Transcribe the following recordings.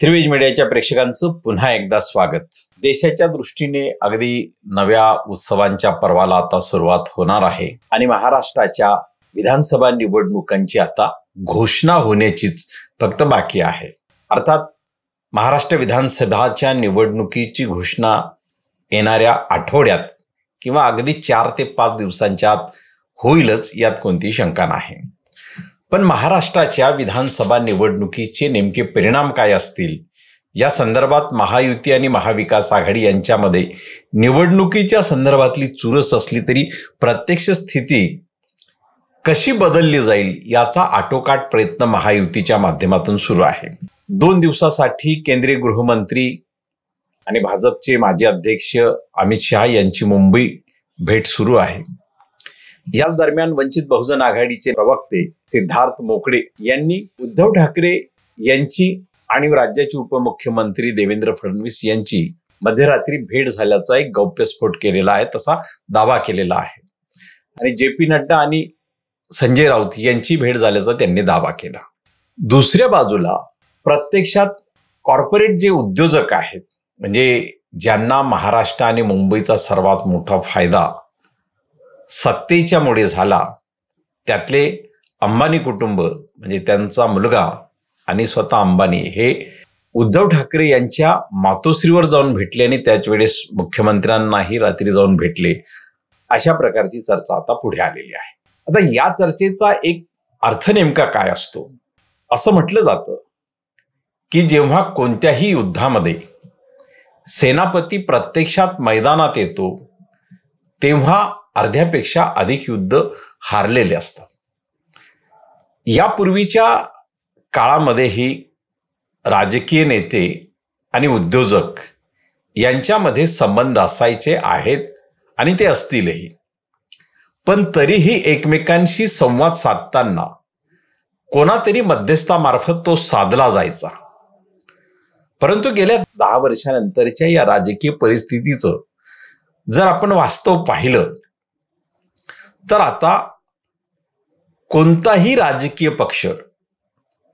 त्रिवेज मीडियाच्या प्रेक्षकांचं पुन्हा एकदा स्वागत देशाच्या दृष्टीने अगदी नव्या उत्सवांच्या पर्वाला आता सुरुवात होणार आहे आणि महाराष्ट्राच्या विधानसभा निवडणुकांची आता घोषणा होण्याचीच फक्त बाकी आहे अर्थात महाराष्ट्र विधानसभाच्या निवडणुकीची घोषणा येणाऱ्या आठवड्यात किंवा अगदी चार ते पाच दिवसांच्या आत होईलच यात कोणतीही शंका नाही पण महाराष्ट्राच्या विधानसभा निवडणुकीचे नेमके परिणाम काय असतील या संदर्भात महायुती आणि महाविकास आघाडी यांच्यामध्ये निवडणुकीच्या संदर्भातली चुरस असली तरी प्रत्यक्ष स्थिती कशी बदलली जाईल याचा आटोकाट प्रयत्न महायुतीच्या माध्यमातून सुरू आहे दोन दिवसासाठी केंद्रीय गृहमंत्री आणि भाजपचे माजी अध्यक्ष अमित शहा यांची मुंबई भेट सुरू आहे याच दरम्यान वंचित बहुजन आघाडीचे प्रवक्ते सिद्धार्थ मोकडे यांनी उद्धव ठाकरे यांची आणि राज्याचे उपमुख्यमंत्री देवेंद्र फडणवीस यांची मध्यरात्री भेट झाल्याचा एक गौप्यस्फोट केलेला आहे तसा दावा केलेला आहे आणि जे पी नड्डा आणि संजय राऊत यांची भेट झाल्याचा त्यांनी दावा केला दुसऱ्या बाजूला प्रत्यक्षात कॉर्पोरेट जे उद्योजक आहेत म्हणजे ज्यांना महाराष्ट्र आणि मुंबईचा सर्वात मोठा फायदा सत्तेच्यामुळे झाला त्यातले अंबानी कुटुंब म्हणजे त्यांचा मुलगा आणि स्वतः अंबानी हे उद्धव ठाकरे यांच्या मातोश्रीवर जाऊन भेटले आणि त्याच वेळेस मुख्यमंत्र्यांनाही रात्री जाऊन भेटले अशा प्रकारची चर्चा आता पुढे आलेली आहे आता या चर्चेचा एक अर्थ नेमका काय असतो असं म्हटलं जातं की जेव्हा कोणत्याही युद्धामध्ये सेनापती प्रत्यक्षात मैदानात येतो तेव्हा अर्ध्यापेक्षा अधिक युद्ध हारलेले असतात यापूर्वीच्या काळामध्येही राजकीय नेते आणि उद्योजक यांच्यामध्ये संबंध असायचे आहेत आणि ते असतीलही पण तरीही एकमेकांशी संवाद साधताना कोणातरी मध्यस्थामार्फत तो साधला जायचा परंतु गेल्या दहा वर्षानंतरच्या या राजकीय परिस्थितीचं जर आपण वास्तव पाहिलं तर आता कोणताही राजकीय पक्ष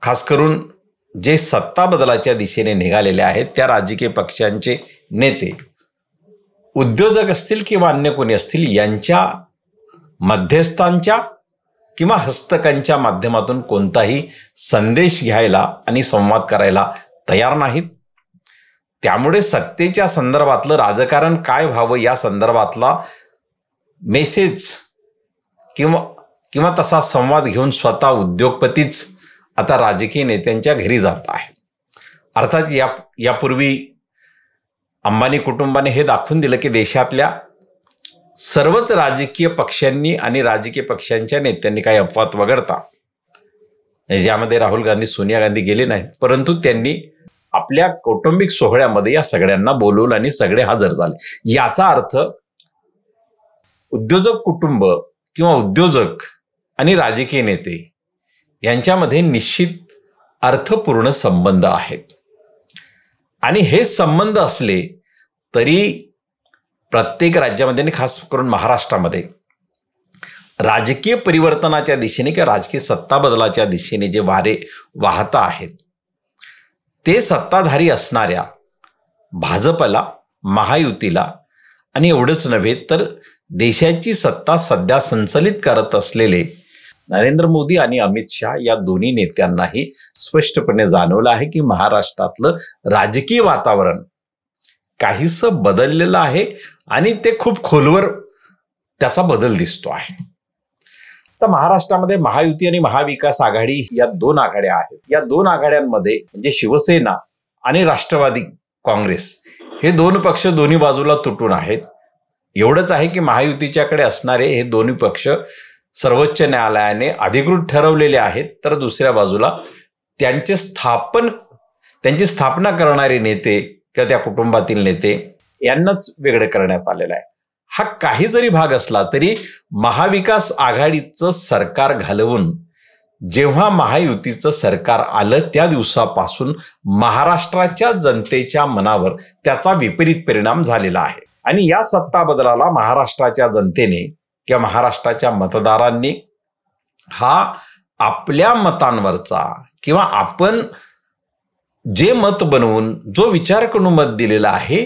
खास करून जे सत्ता बदलाच्या दिशेने निघालेले आहेत त्या राजकीय पक्षांचे नेते उद्योजक असतील किंवा अन्य कोणी असतील यांच्या मध्यस्थांच्या किंवा हस्तकांच्या माध्यमातून कोणताही संदेश घ्यायला आणि संवाद करायला तयार नाहीत त्यामुळे सत्तेच्या संदर्भातलं राजकारण काय व्हावं या संदर्भातला मेसेज किंवा किंवा तसा संवाद घेऊन स्वतः उद्योगपतीच आता राजकीय नेत्यांच्या घरी जात आहे अर्थात या यापूर्वी अंबानी कुटुंबाने हे दाखवून दिलं की देशातल्या सर्वच राजकीय पक्षांनी आणि राजकीय पक्षांच्या नेत्यांनी काही अपवाद वगळता म्हणजे ज्यामध्ये राहुल गांधी सोनिया गांधी गेले नाहीत परंतु त्यांनी आपल्या कौटुंबिक सोहळ्यामध्ये या सगळ्यांना बोलवलं आणि सगळे हजर झाले याचा अर्थ उद्योजक कुटुंब किंवा उद्योजक आणि राजकीय नेते यांच्यामध्ये निश्चित अर्थपूर्ण संबंध आहेत आणि हे संबंध असले तरी प्रत्येक राज्यामध्ये आणि खास करून महाराष्ट्रामध्ये राजकीय परिवर्तनाच्या दिशेने किंवा राजकीय सत्ता बदलाच्या दिशेने जे वारे वाहता आहेत ते सत्ताधारी असणाऱ्या भाजपला महायुतीला आणि एवढंच नव्हे तर देशाची सत्ता सध्या संचलित करत असलेले नरेंद्र मोदी आणि अमित शहा या दोन्ही नेत्यांनाही स्पष्टपणे जाणवलं आहे की महाराष्ट्रातलं राजकीय वातावरण काहीस बदललेलं आहे आणि ते खूप खोलवर त्याचा बदल दिसतो आहे तर महाराष्ट्रामध्ये महायुती आणि महाविकास आघाडी या दोन आघाड्या आहेत या दोन आघाड्यांमध्ये म्हणजे शिवसेना आणि राष्ट्रवादी काँग्रेस हे दोन पक्ष दोन्ही बाजूला तुटून आहेत एवढंच आहे की महायुतीच्याकडे असणारे हे दोन्ही पक्ष सर्वोच्च न्यायालयाने अधिकृत ठरवलेले आहेत तर दुसऱ्या बाजूला त्यांचे स्थापन त्यांची स्थापना करणारे नेते किंवा त्या कुटुंबातील नेते यांनाच वेगळे करण्यात आलेलं आहे हा काही जरी भाग असला तरी महाविकास आघाडीचं सरकार घालवून जेव्हा महायुतीचं सरकार आलं त्या दिवसापासून महाराष्ट्राच्या जनतेच्या मनावर त्याचा विपरीत परिणाम झालेला आहे आणि या सत्ता बदलाला महाराष्ट्राच्या जनतेने किंवा महाराष्ट्राच्या मतदारांनी हा आपल्या मतांवरचा किंवा आपण जे मत बनवून जो विचार करून मत दिलेला आहे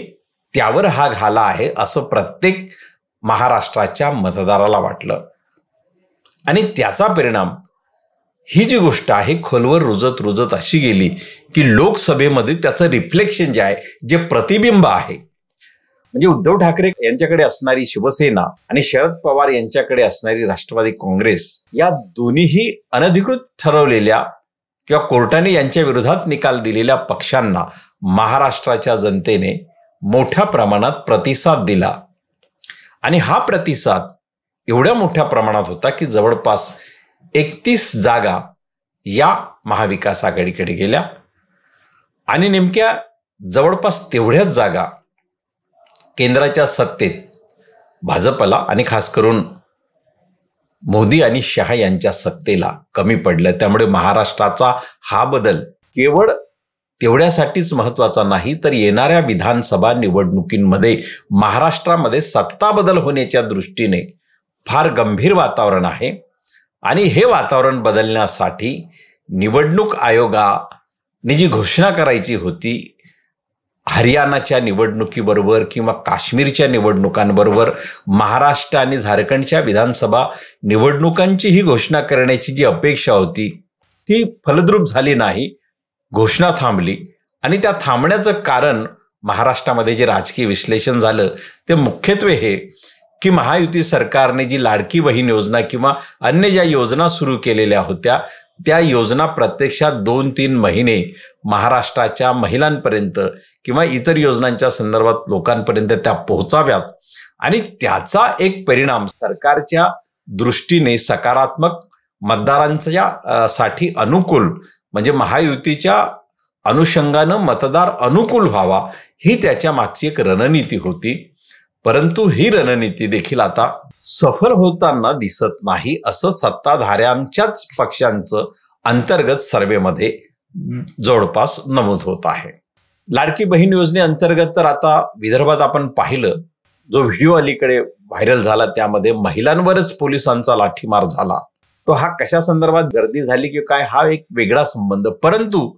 त्यावर हा घाला आहे असं प्रत्येक महाराष्ट्राच्या मतदाराला वाटलं आणि त्याचा परिणाम ही जी गोष्ट आहे खोलवर रुजत रुजत अशी गेली की लोकसभेमध्ये त्याचं रिफ्लेक्शन जे आहे जे प्रतिबिंब आहे म्हणजे उद्धव ठाकरे यांच्याकडे असणारी शिवसेना आणि शरद पवार यांच्याकडे असणारी राष्ट्रवादी काँग्रेस या दोन्हीही अनधिकृत ठरवलेल्या किंवा कोर्टाने यांच्या विरोधात निकाल दिलेल्या पक्षांना महाराष्ट्राच्या जनतेने मोठ्या प्रमाणात प्रतिसाद दिला आणि हा प्रतिसाद एवढ्या मोठ्या प्रमाणात होता की जवळपास एकतीस जागा या महाविकास आघाडीकडे गेल्या आणि नेमक्या जवळपास तेवढ्याच जागा केंद्राच्या सत्तेत भाजपला आणि खास करून मोदी आणि शहा यांच्या सत्तेला कमी पडलं त्यामुळे महाराष्ट्राचा हा बदल केवळ तेवढ्यासाठीच महत्त्वाचा नाही तर येणाऱ्या विधानसभा निवडणुकींमध्ये महाराष्ट्रामध्ये सत्ता बदल होण्याच्या दृष्टीने फार गंभीर वातावरण आहे आणि हे वातावरण बदलण्यासाठी निवडणूक आयोगाने जी घोषणा करायची होती हरियाणाच्या निवडणुकीबरोबर किंवा काश्मीरच्या निवडणुकांबरोबर महाराष्ट्र आणि झारखंडच्या विधानसभा निवडणुकांची ही घोषणा करण्याची जी अपेक्षा होती ती फलद्रूप झाली नाही घोषणा थांबली आणि त्या थांबण्याचं कारण महाराष्ट्रामध्ये जे राजकीय विश्लेषण झालं ते मुख्यत्वे हे की महायुती सरकारने जी लाडकी बहीण योजना किंवा अन्य ज्या योजना सुरू केलेल्या होत्या त्या योजना प्रत्यक्षात दोन तीन महिने महाराष्ट्राच्या महिलांपर्यंत किंवा इतर योजनांच्या संदर्भात लोकांपर्यंत त्या पोहोचाव्यात आणि त्याचा एक परिणाम सरकारच्या दृष्टीने सकारात्मक मतदारांच्या साठी अनुकूल म्हणजे महायुतीच्या अनुषंगानं मतदार अनुकूल व्हावा ही त्याच्या मागची एक रणनीती होती परंतु ही रणनीती देखील आता सफल होताना दिसत नाही असं सत्ताधाऱ्यांच्याच पक्षांचं अंतर्गत सर्वेमध्ये जवळपास नमूद होत आहे लाडकी बहीण योजनेअंतर्गत तर आता विदर्भात आपण पाहिलं जो व्हिडिओ अलीकडे व्हायरल झाला त्यामध्ये महिलांवरच पोलिसांचा लाठीमार झाला तो हा कशा संदर्भात गर्दी झाली की काय हा एक वेगळा संबंध परंतु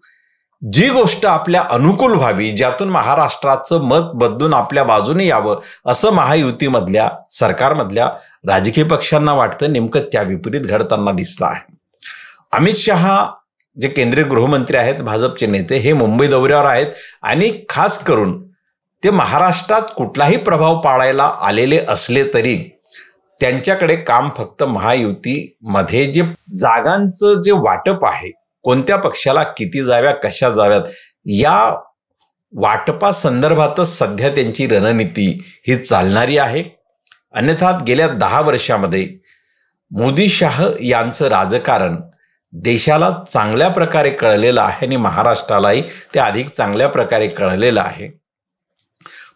जी गोष्ट आपल्या अनुकूल व्हावी ज्यातून महाराष्ट्राचं मत बदलून आपल्या बाजूने यावं असं महायुतीमधल्या सरकारमधल्या राजकीय पक्षांना वाटतं नेमकं त्या विपरीत घडताना दिसतं आहे अमित शहा जे केंद्रीय गृहमंत्री आहेत भाजपचे नेते हे मुंबई दौऱ्यावर आहेत आणि खास करून ते महाराष्ट्रात कुठलाही प्रभाव पाडायला आलेले असले तरी त्यांच्याकडे काम फक्त महायुतीमध्ये जे जागांचं जे वाटप आहे कोणत्या पक्षाला किती जाव्या कशा जाव्यात या वाटपा संदर्भातच सध्या त्यांची रणनीती ही चालणारी आहे अन्यथा गेल्या दहा वर्षामध्ये मोदी शाह यांचं राजकारण देशाला चांगल्या प्रकारे कळलेलं आहे आणि महाराष्ट्रालाही ते अधिक चांगल्या प्रकारे कळलेलं आहे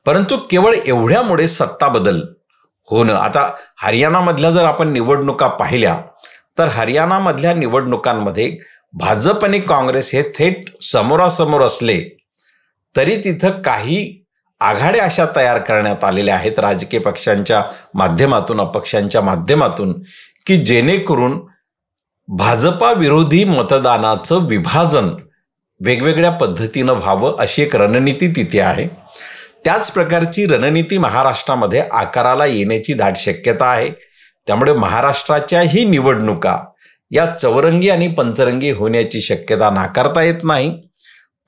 परंतु केवळ एवढ्यामुळे सत्ता बदल होणं आता हरियाणामधल्या जर आपण निवडणुका पाहिल्या तर हरियाणामधल्या निवडणुकांमध्ये भाजप आणि काँग्रेस हे थेट समोरासमोर असले तरी तिथं काही आघाड्या अशा तयार करण्यात आलेल्या आहेत राजकीय पक्षांच्या माध्यमातून अपक्षांच्या माध्यमातून की जेणेकरून भाजपाविरोधी मतदानाचं विभाजन वेगवेगळ्या पद्धतीनं व्हावं अशी एक रणनीती तिथे आहे त्याच प्रकारची रणनीती महाराष्ट्रामध्ये आकाराला येण्याची दाट शक्यता आहे त्यामुळे महाराष्ट्राच्याही निवडणुका या चौरंगी आणि पंचरंगी होण्याची शक्यता नाकारता येत नाही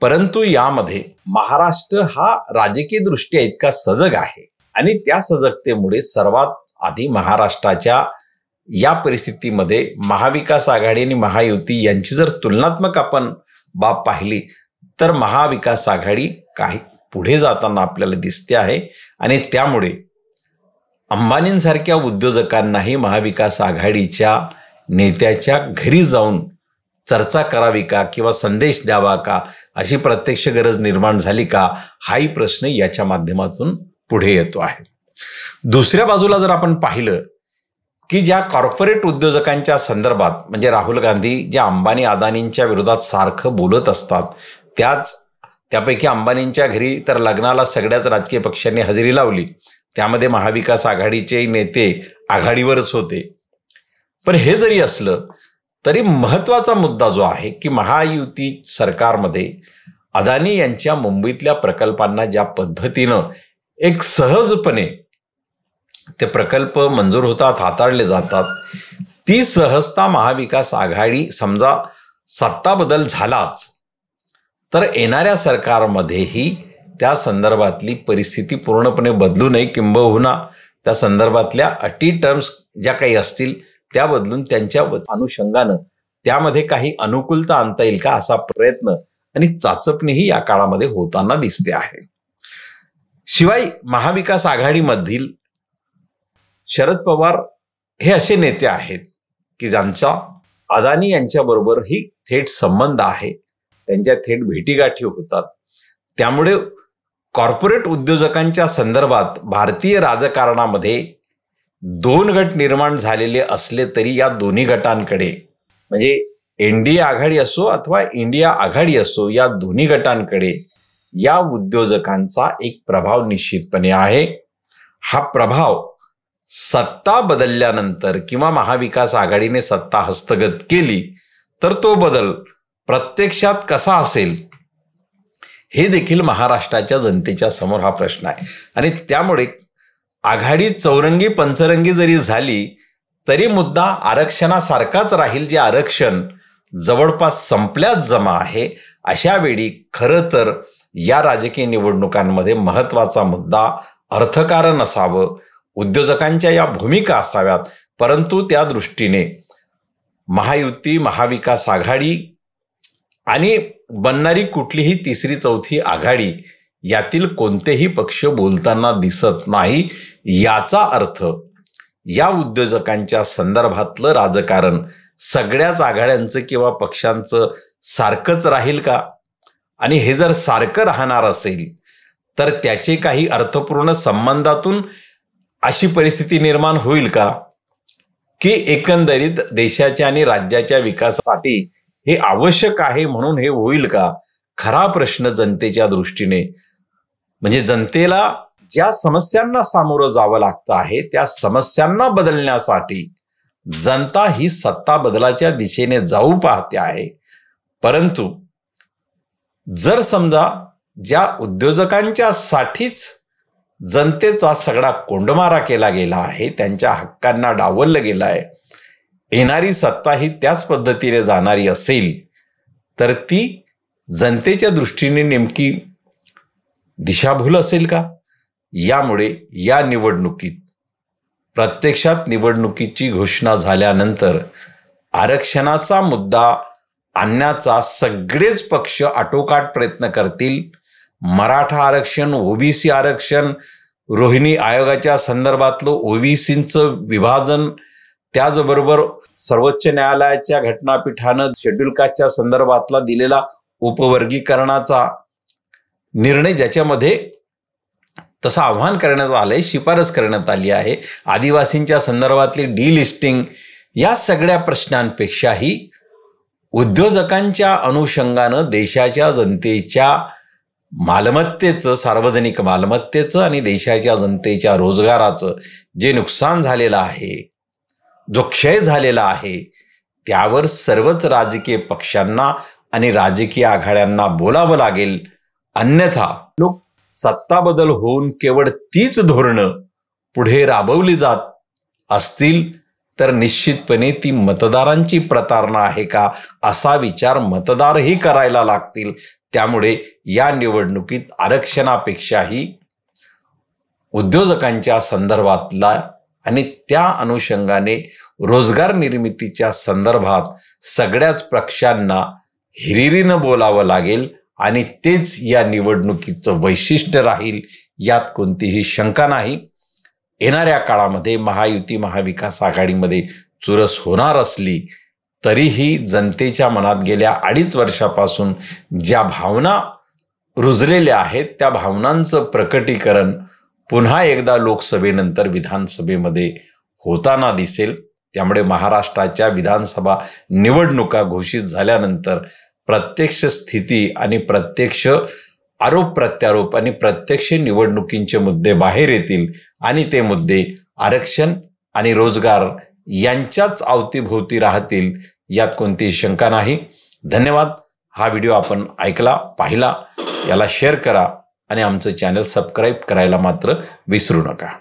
परंतु यामध्ये महाराष्ट्र हा राजकीय दृष्ट्या इतका सजग आहे आणि त्या सजगतेमुळे सर्वात आधी महाराष्ट्राच्या या परिस्थितीमध्ये महाविकास आघाडी आणि महायुती यांची जर तुलनात्मक आपण बाब पाहिली तर महाविकास आघाडी काही पुढे जाताना आपल्याला दिसते आहे आणि त्यामुळे अंबानींसारख्या उद्योजकांनाही महाविकास आघाडीच्या नेत्याच्या घरी जाऊन चर्चा करावी का किंवा संदेश द्यावा का अशी प्रत्यक्ष गरज निर्माण झाली का हाही प्रश्न याच्या माध्यमातून पुढे येतो आहे दुसऱ्या बाजूला जर आपण पाहिलं की ज्या कॉर्पोरेट उद्योजकांच्या संदर्भात म्हणजे राहुल गांधी ज्या अंबानी अदानींच्या विरोधात सारखं बोलत असतात त्याच त्यापैकी अंबानींच्या घरी तर लग्नाला सगळ्याच राजकीय पक्षांनी हजेरी लावली त्यामध्ये महाविकास आघाडीचे नेते आघाडीवरच होते पण हे जरी असलं तरी महत्वाचा मुद्दा जो आहे की महायुती सरकारमध्ये अदानी यांच्या मुंबईतल्या प्रकल्पांना ज्या पद्धतीनं एक सहजपणे ते प्रकल्प मंजूर होतात हाताळले जातात ती सहजता महाविकास आघाडी समजा सत्ता बदल झालाच तर येणाऱ्या सरकारमध्येही त्या संदर्भातली परिस्थिती पूर्णपणे बदलू नये किंबहुना त्या संदर्भातल्या अटी टर्म्स ज्या काही असतील त्या बदलून त्यांच्या अनुषंगानं त्यामध्ये काही अनुकूलता आणता येईल का असा प्रयत्न आणि चाचपणीही या काळामध्ये होताना दिसते आहे शिवाय महाविकास आघाडीमधील शरद पवार हे असे नेते आहेत की ज्यांचा अदानी यांच्याबरोबर ही थेट संबंध आहे त्यांच्या थेट भेटीगाठी होतात त्यामुळे कॉर्पोरेट उद्योजकांच्या संदर्भात भारतीय राजकारणामध्ये दोन गट निर्माण झालेले असले तरी या दोन्ही गटांकडे म्हणजे एनडीए आघाडी असो अथवा इंडिया आघाडी असो या दोन्ही गटांकडे या उद्योजकांचा एक प्रभाव निश्चितपणे आहे हा प्रभाव सत्ता बदलल्यानंतर किंवा महाविकास आघाडीने सत्ता हस्तगत केली तर तो बदल प्रत्यक्षात कसा असेल हे देखील महाराष्ट्राच्या जनतेच्या समोर हा प्रश्न आहे आणि त्यामुळे आघाडी चौरंगी पंचरंगी जरी झाली तरी मुद्दा आरक्षणासारखाच राहील जे आरक्षण जवळपास संपल्याच जमा आहे अशा वेळी खरं तर या राजकीय निवडणुकांमध्ये महत्त्वाचा मुद्दा अर्थकारण असावं उद्योजकांच्या या भूमिका असाव्यात परंतु त्या दृष्टीने महायुती महाविकास आघाडी आणि बनणारी कुठलीही तिसरी चौथी आघाडी यातील कोणतेही पक्ष बोलताना दिसत नाही याचा अर्थ या उद्योजकांच्या संदर्भातलं राजकारण सगळ्याच आघाड्यांचं किंवा पक्षांचं सारखंच राहील का आणि हे जर सारखं राहणार असेल तर त्याचे काही अर्थपूर्ण संबंधातून अशी परिस्थिती निर्माण होईल का की एकंदरीत देशाच्या आणि राज्याच्या विकासासाठी हे आवश्यक आहे म्हणून हे होईल का खरा प्रश्न जनतेच्या दृष्टीने म्हणजे जनतेला ज्या समस्यांना सामोरं जावं लागतं आहे त्या समस्यांना बदलण्यासाठी जनता ही सत्ता बदलाच्या दिशेने जाऊ पाहते आहे परंतु जर समजा ज्या उद्योजकांच्या साठीच जनतेचा सगळा कोंडमारा केला गेला आहे त्यांच्या हक्कांना डावललं गेलं आहे येणारी सत्ता ही त्याच पद्धतीने जाणारी असेल तर ती जनतेच्या दृष्टीने नेमकी दिशाभूल असेल का यामुळे या निवडणुकीत प्रत्यक्षात निवडणुकीची घोषणा झाल्यानंतर आरक्षणाचा मुद्दा आणण्याचा सगळेच पक्ष आटोकाट प्रयत्न करतील मराठा आरक्षण ओबीसी आरक्षण रोहिणी आयोगाच्या संदर्भातलं ओबीसीचं विभाजन त्याचबरोबर सर्वोच्च न्यायालयाच्या घटनापीठानं शेड्यूल कास्टच्या संदर्भातला दिलेला उपवर्गीकरणाचा निर्णय ज्याच्यामध्ये तसं आव्हान करण्यात आहे शिफारस करण्यात आली आहे आदिवासींच्या संदर्भातली डिलिस्टिंग या सगळ्या प्रश्नांपेक्षाही उद्योजकांच्या अनुषंगानं देशाच्या जनतेच्या मालमत्तेचं सार्वजनिक मालमत्तेचं आणि देशाच्या जनतेच्या रोजगाराचं जे नुकसान झालेलं आहे जो क्षय झालेला आहे त्यावर सर्वच राजकीय पक्षांना आणि राजकीय आघाड्यांना बोलावं लागेल अन्यथा लोक सत्ता बदल होऊन केवळ तीच धोरणं पुढे राबवली जात असतील तर निश्चितपणे ती मतदारांची प्रतारणा आहे का असा विचार मतदारही करायला लागतील त्यामुळे या निवडणुकीत आरक्षणापेक्षाही उद्योजकांच्या संदर्भातला आणि त्या अनुषंगाने रोजगार निर्मितीच्या संदर्भात सगळ्याच पक्षांना हिरिरीनं बोलावं लागेल आणि तेच या निवडणुकीचं वैशिष्ट्य राहील यात कोणतीही शंका नाही येणाऱ्या काळामध्ये महायुती महाविकास आघाडीमध्ये चुरस होणार असली तरीही जनतेच्या मनात गेल्या अडीच वर्षापासून ज्या भावना रुजलेल्या आहेत त्या भावनांचं प्रकटीकरण पुन्हा एकदा लोकसभेनंतर विधानसभेमध्ये होताना दिसेल त्यामुळे महाराष्ट्राच्या विधानसभा निवडणुका घोषित झाल्यानंतर प्रत्यक्ष स्थिती आणि प्रत्यक्ष आरोप प्रत्यारोप आणि प्रत्यक्ष निवडणुकींचे मुद्दे बाहेर येतील आणि ते मुद्दे आरक्षण आणि रोजगार यांच्याच अवतीभोवती राहतील यात कोणतीही शंका नाही धन्यवाद हा व्हिडिओ आपण ऐकला पाहिला याला शेअर करा आणि आमचं चॅनल सबस्क्राईब करायला मात्र विसरू नका